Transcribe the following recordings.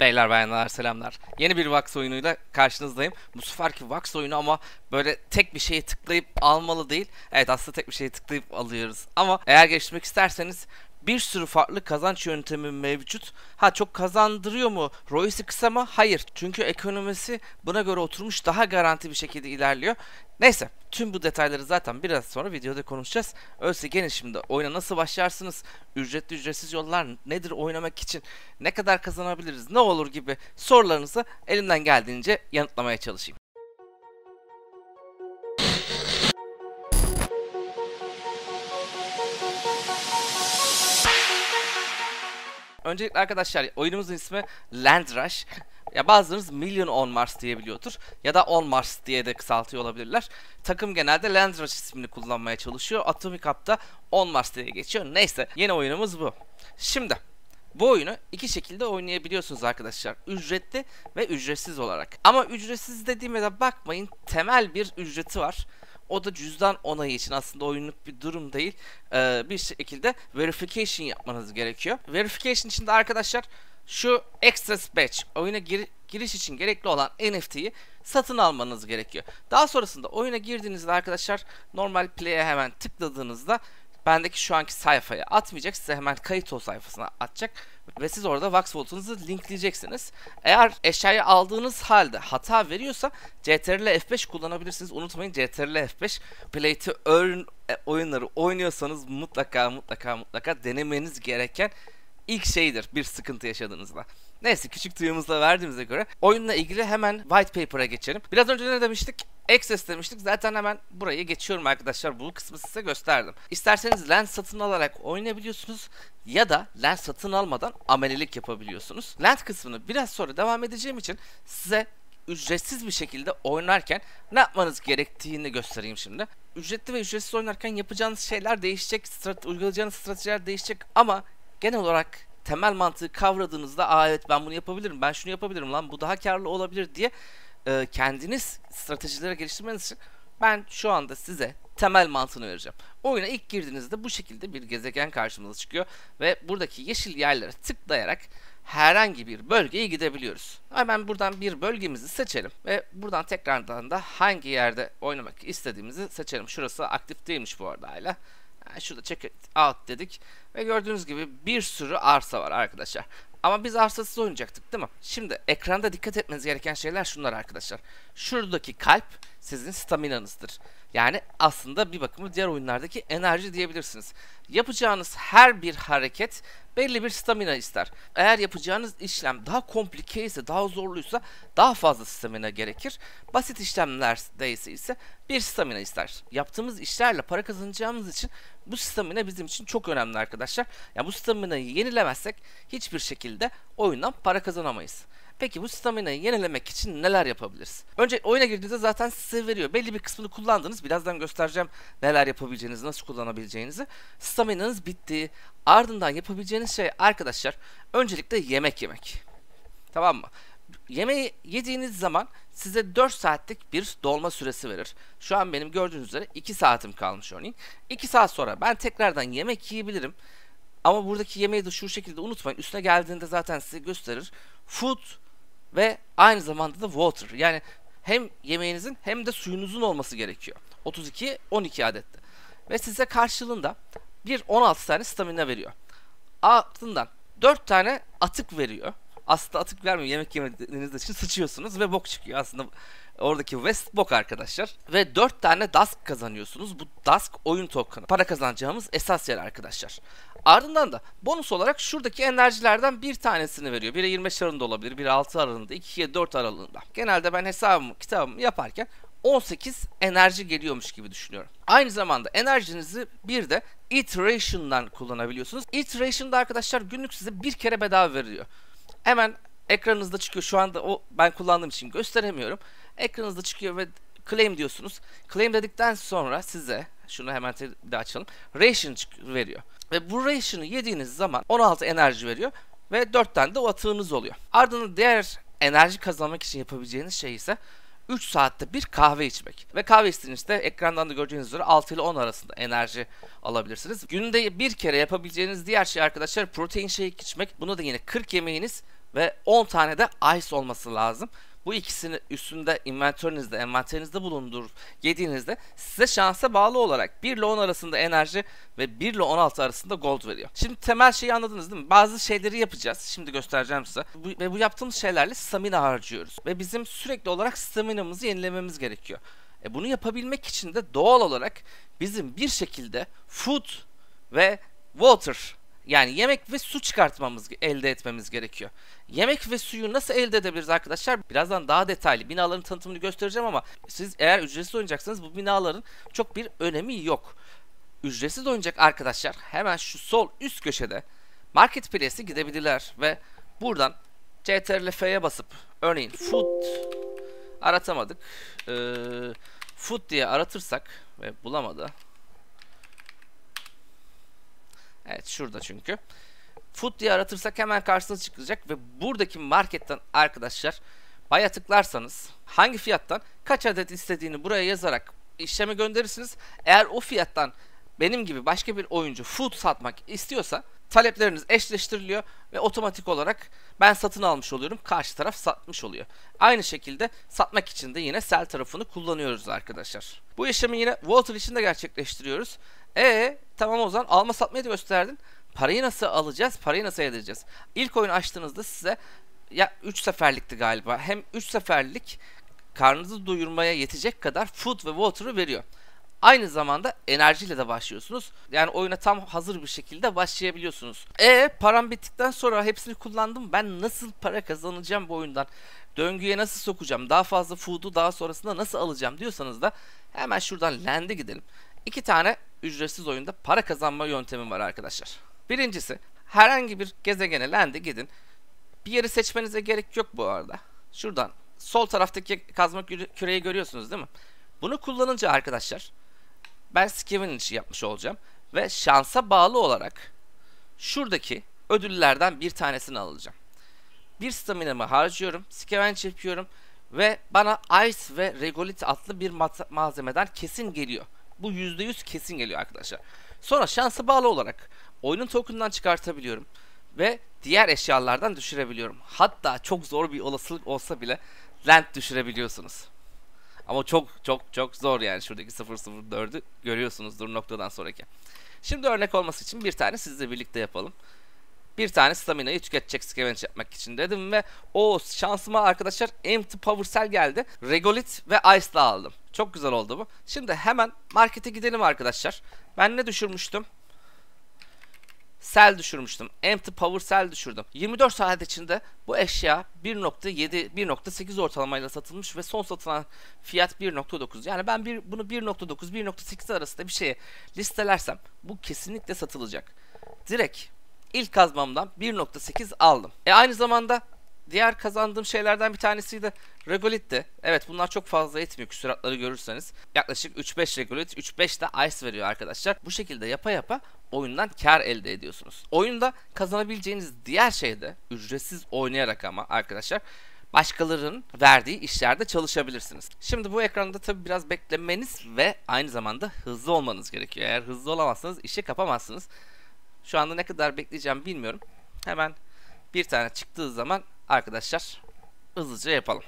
Beyler bayanlar selamlar. Yeni bir Vax oyunuyla karşınızdayım. Bu seferki Vax oyunu ama böyle tek bir şeye tıklayıp almalı değil. Evet aslında tek bir şeye tıklayıp alıyoruz. Ama eğer geçmek isterseniz bir sürü farklı kazanç yöntemi mevcut. Ha çok kazandırıyor mu? ROI'si kısa mı? Hayır. Çünkü ekonomisi buna göre oturmuş daha garanti bir şekilde ilerliyor. Neyse tüm bu detayları zaten biraz sonra videoda konuşacağız. Öyleyse gelin şimdi oyuna nasıl başlarsınız? Ücretli ücretsiz yollar nedir oynamak için? Ne kadar kazanabiliriz? Ne olur gibi sorularınızı elimden geldiğince yanıtlamaya çalışayım. Öncelikle arkadaşlar oyunumuzun ismi Land Rush. Ya bazılarınız Million on Mars diyebiliyordur. Ya da on Mars diye de kısaltıyor olabilirler. Takım genelde Land Rush ismini kullanmaya çalışıyor. Atomic Hub'da on Mars diye geçiyor. Neyse yeni oyunumuz bu. Şimdi bu oyunu iki şekilde oynayabiliyorsunuz arkadaşlar. Ücretli ve ücretsiz olarak. Ama ücretsiz dediğime de bakmayın. Temel bir ücreti var. O da cüzdan onayı için aslında oyunluk bir durum değil. Ee, bir şekilde verification yapmanız gerekiyor. Verification için de arkadaşlar şu access Badge oyuna gir giriş için gerekli olan NFT'yi satın almanız gerekiyor. Daha sonrasında oyuna girdiğinizde arkadaşlar normal play'e hemen tıkladığınızda bendeki şu anki sayfaya atmayacak. Size hemen kayıt ol sayfasına atacak. Ve siz orada Vax Vault'unuzu linkleyeceksiniz. Eğer eşyayı aldığınız halde hata veriyorsa CTRL F5 kullanabilirsiniz. Unutmayın CTRL F5 Play to Earn e, oyunları oynuyorsanız mutlaka mutlaka mutlaka denemeniz gereken ilk şeydir bir sıkıntı yaşadığınızda. Neyse küçük duyumuzla verdiğimize göre oyunla ilgili hemen white paper'a geçelim. Biraz önce ne demiştik? Access demiştik. Zaten hemen burayı geçiyorum arkadaşlar. Bu kısmı size gösterdim. İsterseniz lens satın alarak oynayabiliyorsunuz ya da lens satın almadan amelilik yapabiliyorsunuz. Lens kısmını biraz sonra devam edeceğim için size ücretsiz bir şekilde oynarken ne yapmanız gerektiğini göstereyim şimdi. Ücretli ve ücretsiz oynarken yapacağınız şeyler değişecek, strate uygulayacağınız stratejiler değişecek ama genel olarak temel mantığı kavradığınızda aa evet ben bunu yapabilirim, ben şunu yapabilirim lan bu daha karlı olabilir diye e, kendiniz stratejilere geliştirmeniz için ben şu anda size temel mantığını vereceğim. Oyuna ilk girdiğinizde bu şekilde bir gezegen karşımıza çıkıyor ve buradaki yeşil yerlere tıklayarak herhangi bir bölgeye gidebiliyoruz. Hemen buradan bir bölgemizi seçelim ve buradan tekrardan da hangi yerde oynamak istediğimizi seçelim. Şurası aktif değilmiş bu arada hala. Yani şurada check out dedik ve gördüğünüz gibi bir sürü arsa var arkadaşlar. Ama biz arsasız oynayacaktık değil mi? Şimdi ekranda dikkat etmeniz gereken şeyler şunlar arkadaşlar. Şuradaki kalp sizin staminanızdır. Yani aslında bir bakımı diğer oyunlardaki enerji diyebilirsiniz. Yapacağınız her bir hareket belli bir stamina ister. Eğer yapacağınız işlem daha komplike ise, daha zorluysa daha fazla stamina gerekir. Basit işlemlerde ise bir stamina ister. Yaptığımız işlerle para kazanacağımız için bu stamina bizim için çok önemli arkadaşlar. Ya yani bu stamina'yı yenilemezsek hiçbir şekilde oyundan para kazanamayız. Peki bu stamina'yı yenilemek için neler yapabiliriz? Önce oyuna girdiğinizde zaten size veriyor. Belli bir kısmını kullandınız. Birazdan göstereceğim neler yapabileceğinizi, nasıl kullanabileceğinizi. Stamina'nız bitti. Ardından yapabileceğiniz şey arkadaşlar öncelikle yemek yemek. Tamam mı? Yemeği yediğiniz zaman size 4 saatlik bir dolma süresi verir. Şu an benim gördüğünüz üzere 2 saatim kalmış örneğin. 2 saat sonra ben tekrardan yemek yiyebilirim. Ama buradaki yemeği de şu şekilde unutmayın. Üstüne geldiğinde zaten size gösterir. Food ve aynı zamanda da water. Yani hem yemeğinizin hem de suyunuzun olması gerekiyor. 32 12 adette. Ve size karşılığında bir 16 tane stamina veriyor. Ardından 4 tane atık veriyor aslında atık vermiyor yemek yemediğiniz için sıçıyorsunuz ve bok çıkıyor aslında oradaki West bok arkadaşlar. Ve 4 tane Dusk kazanıyorsunuz. Bu Dusk oyun tokenı. Para kazanacağımız esas yer arkadaşlar. Ardından da bonus olarak şuradaki enerjilerden bir tanesini veriyor. Biri 25 aralığında olabilir, biri 6 aralığında, 2'ye 4 aralığında. Genelde ben hesabımı, kitabımı yaparken 18 enerji geliyormuş gibi düşünüyorum. Aynı zamanda enerjinizi bir de iteration'dan kullanabiliyorsunuz. Iteration'da arkadaşlar günlük size bir kere bedava veriliyor. Hemen ekranınızda çıkıyor. Şu anda o ben kullandığım için gösteremiyorum. Ekranınızda çıkıyor ve claim diyorsunuz. Claim dedikten sonra size şunu hemen de açalım. Ration veriyor. Ve bu ration'ı yediğiniz zaman 16 enerji veriyor ve 4 tane de o atığınız oluyor. Ardından diğer enerji kazanmak için yapabileceğiniz şey ise 3 saatte bir kahve içmek. Ve kahve içtiğinizde ekrandan da göreceğiniz üzere 6 ile 10 arasında enerji alabilirsiniz. Günde bir kere yapabileceğiniz diğer şey arkadaşlar protein shake içmek. Bunu da yine 40 yemeğiniz ve 10 tane de ice olması lazım. Bu ikisini üstünde inventörünüzde, envanterinizde bulundur yediğinizde size şansa bağlı olarak 1 ile 10 arasında enerji ve 1 ile 16 arasında gold veriyor. Şimdi temel şeyi anladınız değil mi? Bazı şeyleri yapacağız. Şimdi göstereceğim size. Bu, ve bu yaptığımız şeylerle stamina harcıyoruz. Ve bizim sürekli olarak staminamızı yenilememiz gerekiyor. E bunu yapabilmek için de doğal olarak bizim bir şekilde food ve water yani yemek ve su çıkartmamız, elde etmemiz gerekiyor. Yemek ve suyu nasıl elde edebiliriz arkadaşlar? Birazdan daha detaylı binaların tanıtımını göstereceğim ama siz eğer ücretsiz oynayacaksanız bu binaların çok bir önemi yok. Ücretsiz oynayacak arkadaşlar hemen şu sol üst köşede market Marketplace'e gidebilirler ve buradan CTRL F'ye basıp örneğin food aratamadık. Ee, food diye aratırsak ve bulamadı. Evet şurada çünkü. Food diye aratırsak hemen karşınıza çıkacak ve buradaki marketten arkadaşlar baya tıklarsanız hangi fiyattan kaç adet istediğini buraya yazarak işleme gönderirsiniz. Eğer o fiyattan benim gibi başka bir oyuncu food satmak istiyorsa talepleriniz eşleştiriliyor ve otomatik olarak ben satın almış oluyorum. Karşı taraf satmış oluyor. Aynı şekilde satmak için de yine sell tarafını kullanıyoruz arkadaşlar. Bu işlemi yine Walter için de gerçekleştiriyoruz. E tamam o zaman alma satmayı da gösterdin. Parayı nasıl alacağız? Parayı nasıl edeceğiz? İlk oyun açtığınızda size ya 3 seferlikti galiba. Hem 3 seferlik karnınızı doyurmaya yetecek kadar food ve water'ı veriyor. Aynı zamanda enerjiyle de başlıyorsunuz. Yani oyuna tam hazır bir şekilde başlayabiliyorsunuz. E param bittikten sonra hepsini kullandım. Ben nasıl para kazanacağım bu oyundan? Döngüye nasıl sokacağım? Daha fazla food'u daha sonrasında nasıl alacağım diyorsanız da hemen şuradan land'e gidelim. İki tane ücretsiz oyunda para kazanma yöntemim var arkadaşlar. Birincisi herhangi bir gezegene land'e gidin. Bir yeri seçmenize gerek yok bu arada. Şuradan sol taraftaki kazma küreyi görüyorsunuz değil mi? Bunu kullanınca arkadaşlar ben scavenge yapmış olacağım. Ve şansa bağlı olarak şuradaki ödüllerden bir tanesini alacağım. Bir staminamı harcıyorum, scavenge yapıyorum ve bana ice ve regolit adlı bir malzemeden kesin geliyor. Bu %100 kesin geliyor arkadaşlar. Sonra şansa bağlı olarak oyunun token'dan çıkartabiliyorum ve diğer eşyalardan düşürebiliyorum. Hatta çok zor bir olasılık olsa bile land düşürebiliyorsunuz. Ama çok çok çok zor yani şuradaki 004'ü görüyorsunuzdur noktadan sonraki. Şimdi örnek olması için bir tane sizle birlikte yapalım. Bir tane stamina'yı tüketecek scavenge yapmak için dedim ve o şansıma arkadaşlar empty power cell geldi. regolith ve ice'la aldım. Çok güzel oldu bu. Şimdi hemen markete gidelim arkadaşlar. Ben ne düşürmüştüm? sel düşürmüştüm. Empty power sel düşürdüm. 24 saat içinde bu eşya 1.7 1.8 ortalamayla satılmış ve son satılan fiyat 1.9. Yani ben bir, bunu 1.9 1.8 arasında bir şeye listelersem bu kesinlikle satılacak. Direkt ilk kazmamdan 1.8 aldım. E aynı zamanda diğer kazandığım şeylerden bir tanesi de de. Evet bunlar çok fazla etmiyor küsuratları görürseniz. Yaklaşık 3-5 regolit, 3-5 de ice veriyor arkadaşlar. Bu şekilde yapa yapa oyundan kar elde ediyorsunuz. Oyunda kazanabileceğiniz diğer şey de ücretsiz oynayarak ama arkadaşlar başkalarının verdiği işlerde çalışabilirsiniz. Şimdi bu ekranda tabi biraz beklemeniz ve aynı zamanda hızlı olmanız gerekiyor. Eğer hızlı olamazsanız işi kapamazsınız. Şu anda ne kadar bekleyeceğim bilmiyorum. Hemen bir tane çıktığı zaman arkadaşlar hızlıca yapalım.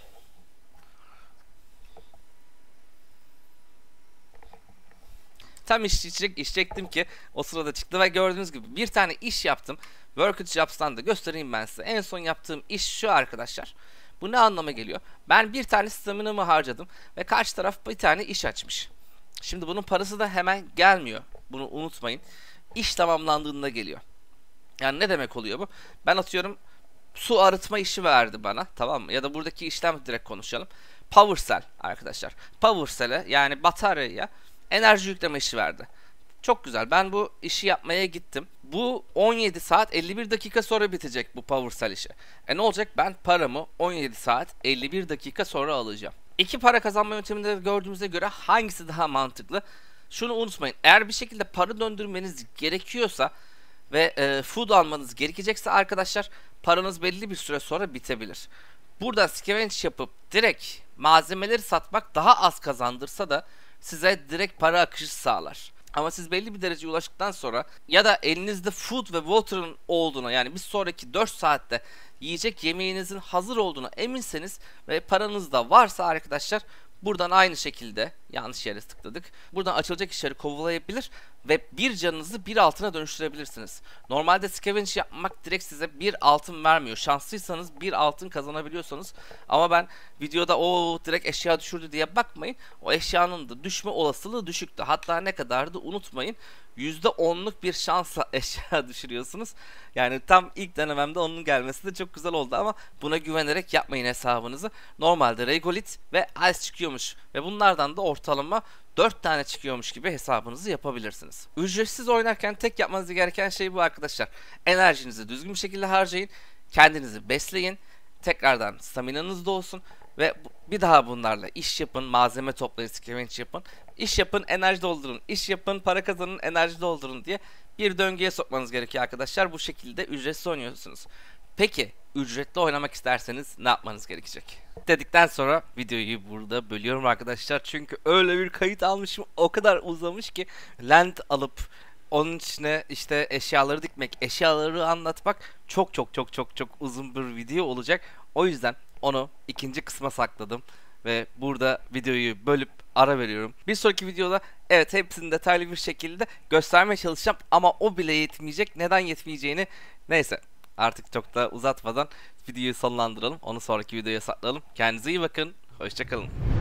Tam iş içecek, içecektim ki o sırada çıktı ve gördüğünüz gibi bir tane iş yaptım. Work It Jobs'tan da göstereyim ben size. En son yaptığım iş şu arkadaşlar. Bu ne anlama geliyor? Ben bir tane staminamı harcadım ve karşı taraf bir tane iş açmış. Şimdi bunun parası da hemen gelmiyor. Bunu unutmayın. İş tamamlandığında geliyor. Yani ne demek oluyor bu? Ben atıyorum su arıtma işi verdi bana tamam mı? Ya da buradaki işlem direkt konuşalım. PowerCell arkadaşlar. PowerCell'e yani bataryaya enerji yükleme işi verdi. Çok güzel. Ben bu işi yapmaya gittim. Bu 17 saat 51 dakika sonra bitecek bu PowerSell işi. E ne olacak? Ben paramı 17 saat 51 dakika sonra alacağım. İki para kazanma yönteminde gördüğümüze göre hangisi daha mantıklı? Şunu unutmayın. Eğer bir şekilde para döndürmeniz gerekiyorsa ve e, food almanız gerekecekse arkadaşlar paranız belli bir süre sonra bitebilir. Burada scavenge yapıp direkt malzemeleri satmak daha az kazandırsa da size direkt para akışı sağlar. Ama siz belli bir dereceye ulaştıktan sonra ya da elinizde food ve water'ın olduğuna yani bir sonraki 4 saatte yiyecek yemeğinizin hazır olduğuna eminseniz ve paranız da varsa arkadaşlar buradan aynı şekilde yanlış yere tıkladık. Buradan açılacak işleri kovalayabilir ve bir canınızı bir altına dönüştürebilirsiniz. Normalde scavenge yapmak direkt size bir altın vermiyor. Şanslıysanız bir altın kazanabiliyorsanız ama ben videoda o direkt eşya düşürdü diye bakmayın. O eşyanın da düşme olasılığı düşüktü. Hatta ne kadardı unutmayın. %10'luk bir şansla eşya düşürüyorsunuz. Yani tam ilk denememde onun gelmesi de çok güzel oldu ama buna güvenerek yapmayın hesabınızı. Normalde Regolit ve Ice çıkıyormuş ve bunlardan da ortalama 4 tane çıkıyormuş gibi hesabınızı yapabilirsiniz. Ücretsiz oynarken tek yapmanız gereken şey bu arkadaşlar. Enerjinizi düzgün bir şekilde harcayın. Kendinizi besleyin. Tekrardan staminanız da olsun. Ve bir daha bunlarla iş yapın, malzeme toplayın, scavenge yapın. İş yapın, enerji doldurun. İş yapın, para kazanın, enerji doldurun diye bir döngüye sokmanız gerekiyor arkadaşlar. Bu şekilde ücretsiz oynuyorsunuz. Peki ücretli oynamak isterseniz ne yapmanız gerekecek? Dedikten sonra videoyu burada bölüyorum arkadaşlar. Çünkü öyle bir kayıt almışım o kadar uzamış ki land alıp onun içine işte eşyaları dikmek, eşyaları anlatmak çok çok çok çok çok uzun bir video olacak. O yüzden onu ikinci kısma sakladım ve burada videoyu bölüp ara veriyorum. Bir sonraki videoda evet hepsini detaylı bir şekilde göstermeye çalışacağım ama o bile yetmeyecek. Neden yetmeyeceğini neyse artık çok da uzatmadan videoyu sonlandıralım. Onu sonraki videoya saklayalım. Kendinize iyi bakın. Hoşçakalın.